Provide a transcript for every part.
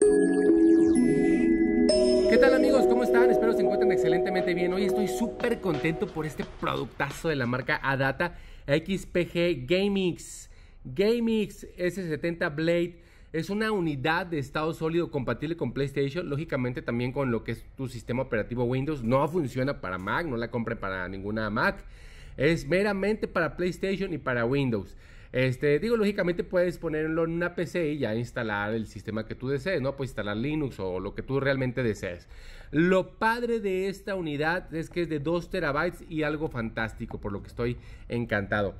¿Qué tal amigos? ¿Cómo están? Espero se encuentren excelentemente bien. Hoy estoy súper contento por este productazo de la marca Adata XPG Gamix. Gamix S70 Blade es una unidad de estado sólido compatible con PlayStation, lógicamente también con lo que es tu sistema operativo Windows. No funciona para Mac, no la compre para ninguna Mac. Es meramente para PlayStation y para Windows. Este, digo, lógicamente puedes ponerlo en una PC y ya instalar el sistema que tú desees, ¿no? Puedes instalar Linux o lo que tú realmente desees. Lo padre de esta unidad es que es de 2 terabytes y algo fantástico, por lo que estoy encantado.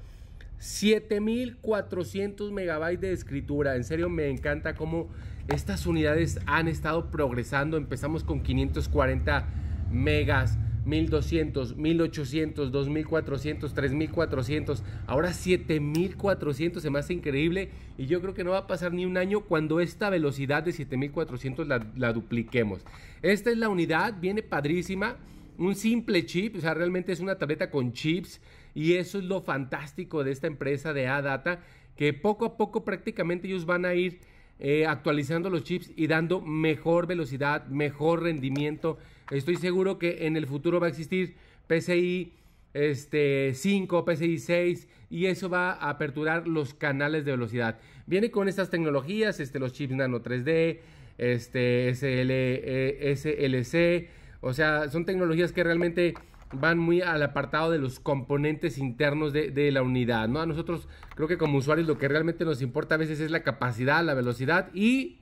7400 megabytes de escritura. En serio, me encanta cómo estas unidades han estado progresando. Empezamos con 540 megas. 1200, 1800, 2400, 3400, ahora 7400, se me hace increíble y yo creo que no va a pasar ni un año cuando esta velocidad de 7400 la, la dupliquemos. Esta es la unidad, viene padrísima, un simple chip, o sea, realmente es una tableta con chips y eso es lo fantástico de esta empresa de AData, que poco a poco prácticamente ellos van a ir eh, actualizando los chips y dando mejor velocidad, mejor rendimiento. Estoy seguro que en el futuro va a existir PCI este, 5, PCI 6 y eso va a aperturar los canales de velocidad. Viene con estas tecnologías, este, los chips nano 3D, este, SL, e, SLC, o sea, son tecnologías que realmente van muy al apartado de los componentes internos de, la unidad, ¿no? A nosotros creo que como usuarios lo que realmente nos importa a veces es la capacidad, la velocidad y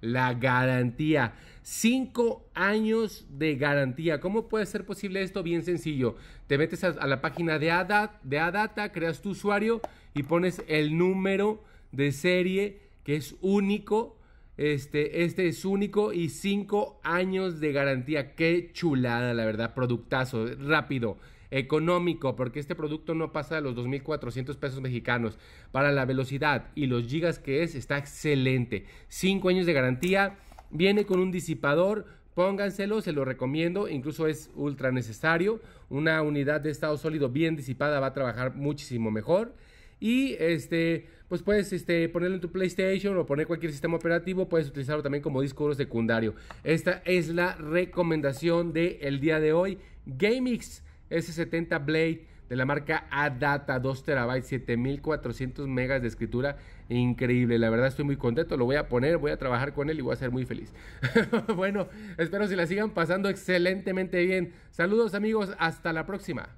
la garantía. Cinco años de garantía. ¿Cómo puede ser posible esto? Bien sencillo. Te metes a, la página de de ADATA, creas tu usuario y pones el número de serie que es único este, este es único y 5 años de garantía. Qué chulada, la verdad. Productazo, rápido, económico, porque este producto no pasa de los 2.400 pesos mexicanos. Para la velocidad y los gigas que es, está excelente. 5 años de garantía. Viene con un disipador, pónganselo, se lo recomiendo, incluso es ultra necesario. Una unidad de estado sólido bien disipada va a trabajar muchísimo mejor. Y este, pues puedes este, ponerlo en tu PlayStation o poner cualquier sistema operativo, puedes utilizarlo también como disco duro secundario. Esta es la recomendación del el día de hoy. GameX S70 Blade de la marca ADATA, 2 tb 7400 megas de escritura, increíble, la verdad estoy muy contento, lo voy a poner, voy a trabajar con él y voy a ser muy feliz. bueno, espero que la sigan pasando excelentemente bien. Saludos amigos, hasta la próxima.